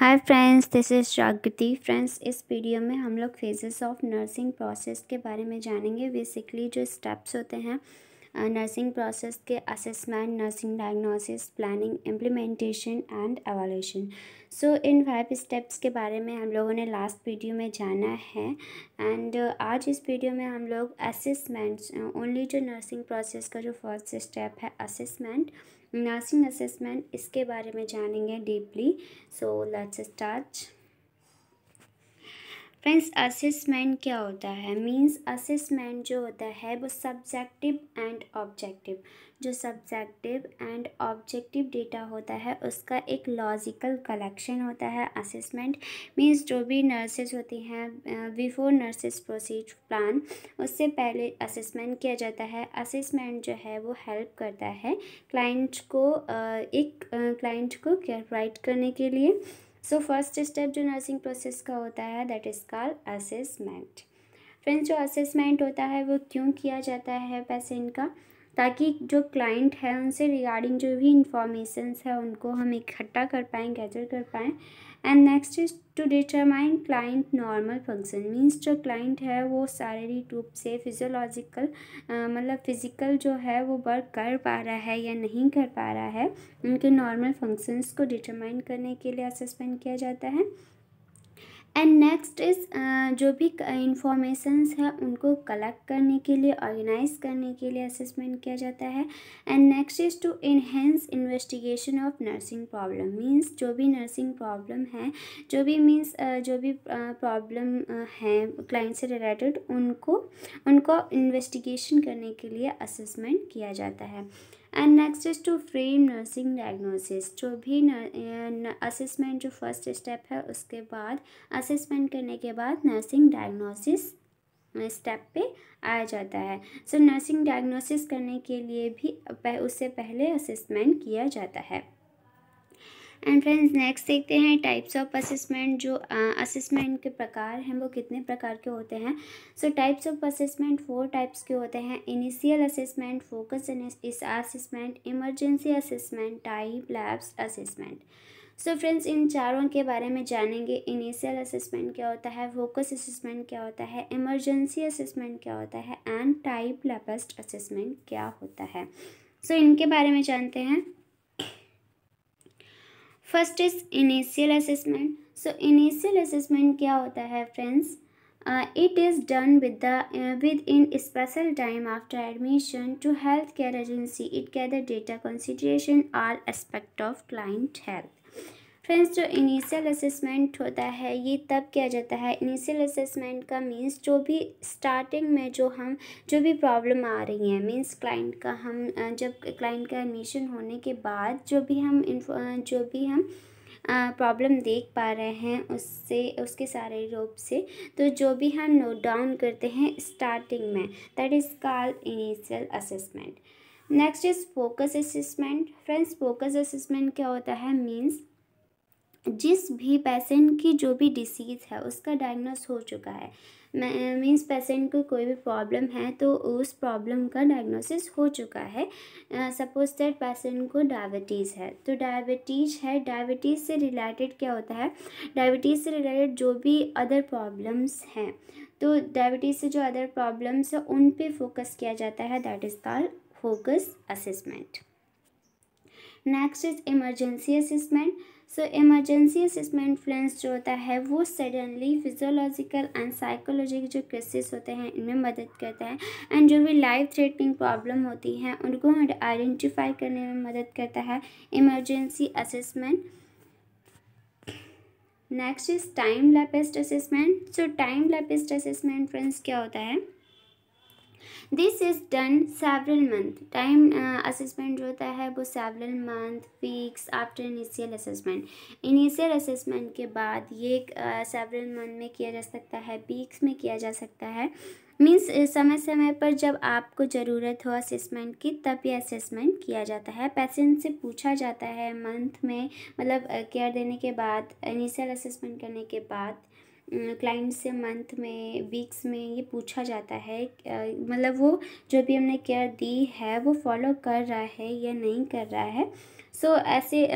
hi friends this is Jagriti friends इस video में हम लोग फेजेस ऑफ नर्सिंग प्रोसेस के बारे में जानेंगे बेसिकली जो स्टेप्स होते हैं नर्सिंग प्रोसेस के assessment nursing diagnosis planning implementation and evolution so so, इन फाइव स्टेप्स के बारे में हम लोगों ने लास्ट वीडियो में जाना है एंड uh, आज इस वीडियो में हम लोग असेसमेंट्स ओनली uh, जो नर्सिंग प्रोसेस का जो फर्स्ट स्टेप है असेसमेंट नर्सिंग असेसमेंट इसके बारे में जानेंगे deeply so let's start friends assessment क्या होता है मींस असेसमेंट जो होता है वो सब्जेक्टिव एंड ऑब्जेक्टिव जो सब्जेक्टिव एंड ऑब्जेक्टिव डेटा होता है उसका एक लॉजिकल कलेक्शन होता है असेसमेंट मींस जो भी नर्सेज होती हैं बिफोर नर्सेज प्रोसीज प्लान उससे पहले असेसमेंट किया जाता है असेसमेंट जो है वो हेल्प करता है क्लाइंट को एक क्लाइंट को राइट करने के लिए सो फर्स्ट स्टेप जो नर्सिंग प्रोसेस का होता है that is call assessment friends जो असेसमेंट होता है वो क्यों किया जाता है पेशेंट का ताकि जो क्लाइंट है उनसे रिगार्डिंग जो भी इंफॉर्मेशंस है उनको हम इकट्ठा कर पाएँ गैदर कर पाएँ and next is to determine client normal function means जो क्लाइंट है वो शारीरिक रूप से फिजियोलॉजिकल मतलब फिज़िकल जो है वो वर्क कर पा रहा है या नहीं कर पा रहा है उनके नॉर्मल फंक्शंस को डिटरमाइन करने के लिए असेसमेंट किया जाता है एंड नेक्स्ट इस जो भी इंफॉर्मेशंस है उनको कलेक्ट करने के लिए ऑर्गेनाइज करने के लिए असेसमेंट किया जाता है and next is to enhance investigation of nursing problem means जो भी नर्सिंग प्रॉब्लम है जो भी मीन्स uh, जो भी प्रॉब्लम uh, uh, है क्लाइंट से रिलेटेड उनको उनको इन्वेस्टिगेशन करने के लिए असेसमेंट किया जाता है and next is to free nursing diagnosis जो भी असेसमेंट जो फर्स्ट स्टेप है उसके बाद असेसमेंट करने के बाद नर्सिंग डायग्नोसिस स्टेप पे आ जाता है सो नर्सिंग डायग्नोसिस करने के लिए भी उससे पहले असेसमेंट किया जाता है एंड फ्रेंड्स नेक्स्ट देखते हैं टाइप्स ऑफ असेसमेंट जो असेसमेंट के प्रकार हैं वो कितने प्रकार के होते हैं so types of assessment four types के होते हैं initial assessment focus is assessment emergency assessment time lapsed assessment so friends इन चारों के बारे में जानेंगे इनिशियल असेसमेंट क्या होता है फोकस असेसमेंट क्या होता है इमरजेंसी असेसमेंट क्या होता है एंड टाइप लैपस्ट असेसमेंट क्या होता है सो so, इनके बारे में जानते हैं first is initial assessment so initial assessment क्या होता है friends it is done with the within special time after admission to health care agency it gather data consideration are aspect of client health friends जो initial assessment होता है ये तब किया जाता है इनिशियल असेसमेंट का मीन्स जो भी स्टार्टिंग में जो हम जो भी प्रॉब्लम आ रही है मीन्स क्लाइंट का हम जब क्लाइंट का एडमिशन होने के बाद जो भी हम जो भी हम प्रॉब्लम देख पा रहे हैं उससे उसके सारे रूप से तो जो भी हम नोट डाउन करते हैं स्टार्टिंग में that is called initial assessment next is focus assessment friends focus assessment क्या होता है मीन्स जिस भी पेशेंट की जो भी डिसीज़ है उसका डायग्नोस हो चुका है मीन्स पेशेंट को कोई भी प्रॉब्लम है तो उस प्रॉब्लम का डायग्नोसिस हो चुका है सपोज दैट पेशेंट को डायबिटीज़ है तो डायबिटीज है डायबिटीज़ से रिलेटेड क्या होता है डायबिटीज़ से रिलेटेड जो भी अदर प्रॉब्लम्स हैं तो डायबिटीज़ से जो अदर प्रॉब्लम्स हैं उन पे फोकस किया जाता है that is call focus assessment next is emergency assessment so emergency assessment influence जो होता है वो सडनली फिजोलॉजिकल एंड साइकोलॉजिक जो क्रिसिस होते हैं इनमें मदद करता है एंड जो भी लाइफ थ्रेटनिंग प्रॉब्लम होती हैं उनको आइडेंटिफाई करने में मदद करता है emergency assessment next is time lapsed assessment so time lapsed assessment friends क्या होता है this is done several month time assessment जो होता है वो several month weeks after initial assessment initial assessment के बाद ये सेवरल uh, मंथ में किया जा सकता है वीक्स में किया जा सकता है मीन्स uh, समय समय पर जब आपको ज़रूरत हो असेसमेंट की तब ये असेसमेंट किया जाता है पेशेंट से पूछा जाता है मंथ में मतलब केयर uh, देने के बाद इनिशियल असेसमेंट करने के बाद क्लाइंट से मंथ में वीक्स में ये पूछा जाता है मतलब वो जो भी हमने केयर दी है वो फॉलो कर रहा है या नहीं कर रहा है सो so, ऐसे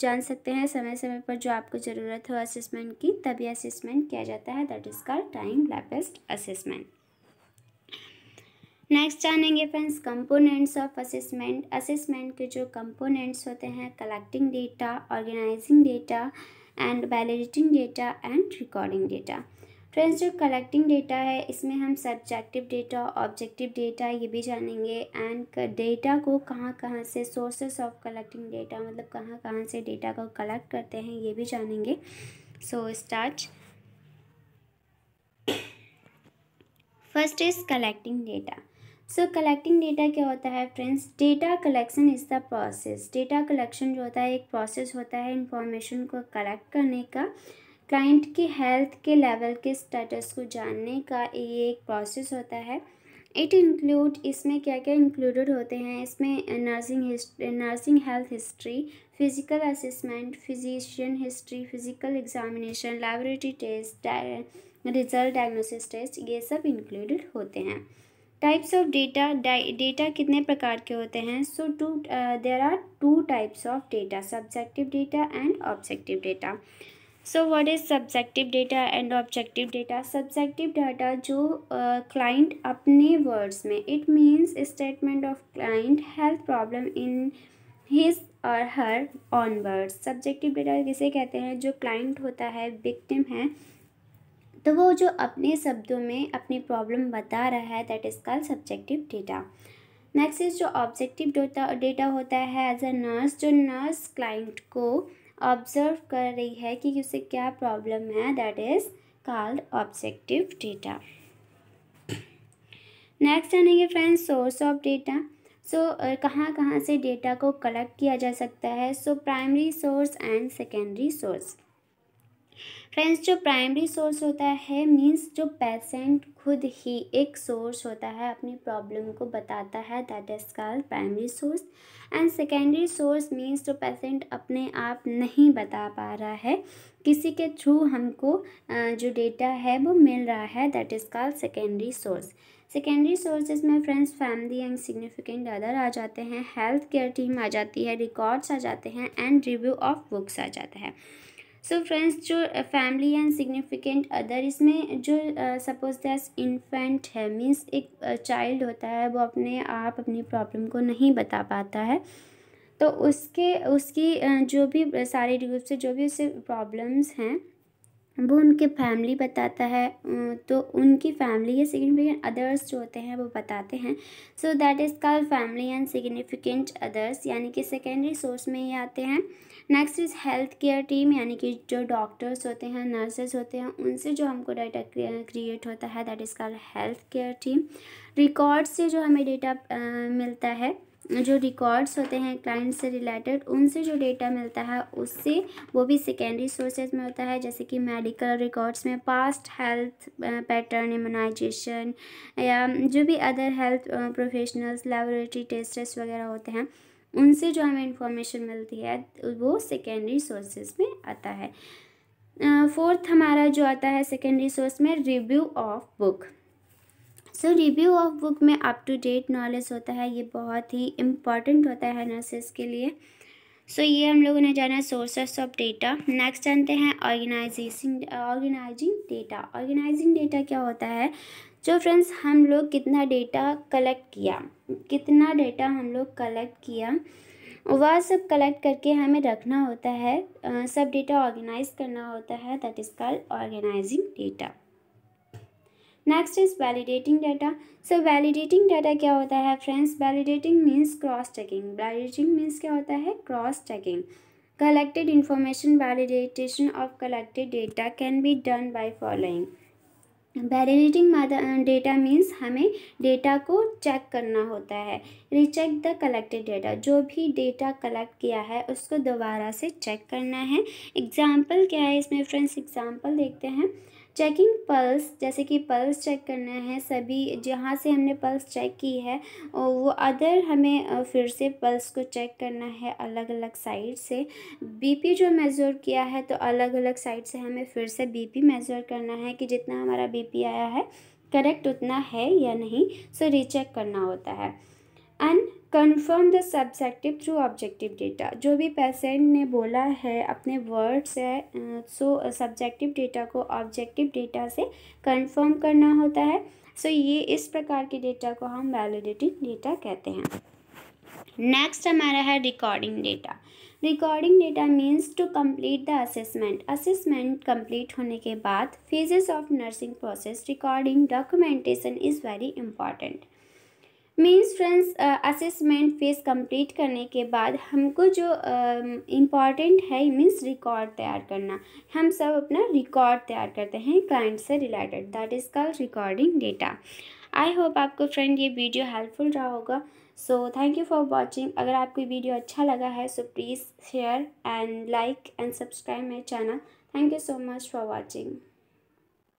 जान सकते हैं समय समय पर जो आपको ज़रूरत हो असेसमेंट की तभी असेसमेंट किया जाता है that is call time lapsed assessment next जानेंगे friends components of assessment assessment के जो कंपोनेंट्स होते हैं collecting data organising data and validating data and recording data friends जो कलेक्टिंग डेटा है इसमें हम सब्जेक्टिव डेटा ऑब्जेक्टिव डेटा ये भी जानेंगे एंड डेटा को कहाँ कहाँ से सोर्सेस ऑफ कलेक्टिंग डेटा मतलब कहाँ कहाँ से डेटा को कलेक्ट करते हैं ये भी जानेंगे so start first is collecting data so collecting data क्या होता है friends data collection is the process data collection जो होता है एक प्रोसेस होता है इंफॉर्मेशन को कलेक्ट करने का क्लाइंट की हेल्थ के लेवल के स्टेटस को जानने का ये एक प्रोसेस होता है इट इंक्लूड इसमें क्या क्या इंक्लूडेड होते हैं इसमें nursing nursing health history physical assessment physician history physical examination laboratory test result diagnosis test ये सब इंक्लूडेड होते हैं टाइप्स ऑफ डेटा डेटा कितने प्रकार के होते हैं so two there are two types of data subjective data and objective data so what is subjective data and objective data subjective data जो क्लाइंट uh, अपने वर्ड्स में it means statement of client health problem in his or her own words subjective data किसे कहते हैं जो client होता है victim है तो वो जो अपने शब्दों में अपनी प्रॉब्लम बता रहा है that is called subjective data next is जो ऑब्जेक्टिव डेटा डेटा होता है एज अ नर्स जो नर्स क्लाइंट को ऑब्जर्व कर रही है कि उसे क्या प्रॉब्लम है that is called objective data next आनेंगे friends source of data so कहाँ कहाँ से डेटा को कलेक्ट किया जा सकता है so primary source and secondary source friends जो प्राइमरी सोर्स होता है मींस जो पेशेंट खुद ही एक सोर्स होता है अपनी प्रॉब्लम को बताता है that is called primary source and secondary source means जो पेशेंट अपने आप नहीं बता पा रहा है किसी के थ्रू हमको जो डेटा है वो मिल रहा है that is called secondary source secondary sources में friends family and significant other आ जाते हैं हेल्थ केयर टीम आ जाती है रिकॉर्ड्स आ जाते हैं एंड रिव्यू ऑफ बुक्स आ जाता है सो फ्रेंड्स जो फैमिली एंड सिग्निफिकेंट अदर इसमें जो सपोज दैस इन्फेंट है मीन्स एक चाइल्ड uh, होता है वो अपने आप अपनी प्रॉब्लम को नहीं बता पाता है तो उसके उसकी uh, जो भी सारे uh, रूप से जो भी उससे प्रॉब्लम्स हैं वो उनके फैमिली बताता है uh, तो उनकी फैमिली या सिग्निफिकेंट अदर्स जो होते हैं वो बताते हैं so that is called family and significant others यानी कि सेकेंडरी सोर्स में ही आते हैं next is health care team यानी कि जो डॉक्टर्स होते हैं नर्सेज होते हैं उनसे जो हमको डाटा क्रिएट होता है that is called health care team record से जो हमें डेटा मिलता है जो रिकॉर्ड्स होते हैं क्लाइंट से रिलेटेड उनसे जो डेटा मिलता है उससे वो भी सेकेंडरी सोर्सेज में होता है जैसे कि मेडिकल रिकॉर्ड्स में पास्ट हेल्थ पैटर्न इम्यूनाइजेशन या जो भी other health professionals laboratory tests वगैरह होते हैं उनसे जो हमें इंफॉर्मेशन मिलती है वो सेकेंडरी सोर्सेज में आता है फोर्थ हमारा जो आता है सेकेंडरी सोर्स में review of book so review of book में अप टू डेट नॉलेज होता है ये बहुत ही इम्पॉर्टेंट होता है नर्सेस के लिए सो ये हम लोगों ने जाना है सोर्सेस ऑफ डेटा नेक्स्ट जानते हैं organization organizing data organising data क्या होता है जो फ्रेंड्स हम लोग कितना डेटा कलेक्ट किया कितना डेटा हम लोग कलेक्ट किया वह सब कलेक्ट करके हमें रखना होता है सब डेटा ऑर्गेनाइज करना होता है that is called organizing data next is validating data so validating data क्या होता है friends validating means cross checking validating means क्या होता है cross checking collected information validation of collected data can be done by following validating data means हमें data को check करना होता है रिचेक द कलेक्टेड डेटा जो भी डेटा कलेक्ट किया है उसको दोबारा से चेक करना है एग्जाम्पल क्या है इसमें फ्रेंड्स एग्जाम्पल देखते हैं चेकिंग पल्स जैसे कि पल्स चेक करना है सभी जहाँ से हमने पल्स चेक की है वो अदर हमें फिर से पल्स को चेक करना है अलग अलग साइड से बीपी जो मेज़र किया है तो अलग अलग साइड से हमें फिर से बीपी मेज़र करना है कि जितना हमारा बीपी आया है करेक्ट उतना है या नहीं सो रीचेक करना होता है and confirm the subjective through objective data जो भी पेशेंट ने बोला है अपने वर्ड्स है सो सब्जेक्टिव डेटा को ऑब्जेक्टिव डेटा से कन्फर्म करना होता है सो so, ये इस प्रकार के डेटा को हम वैलिडिटी डेटा कहते हैं नेक्स्ट हमारा है recording data recording data means to complete the assessment assessment complete होने के बाद phases of nursing process recording documentation is very important means friends assessment phase complete करने के बाद हमको जो इम्पॉर्टेंट uh, है मीन्स रिकॉर्ड तैयार करना हम सब अपना रिकॉर्ड तैयार करते हैं क्लाइंट से related that is call recording data I hope आपको फ्रेंड ये वीडियो हेल्पफुल रहा होगा so thank you for watching अगर आपको वीडियो अच्छा लगा है so please share and like and subscribe my channel thank you so much for watching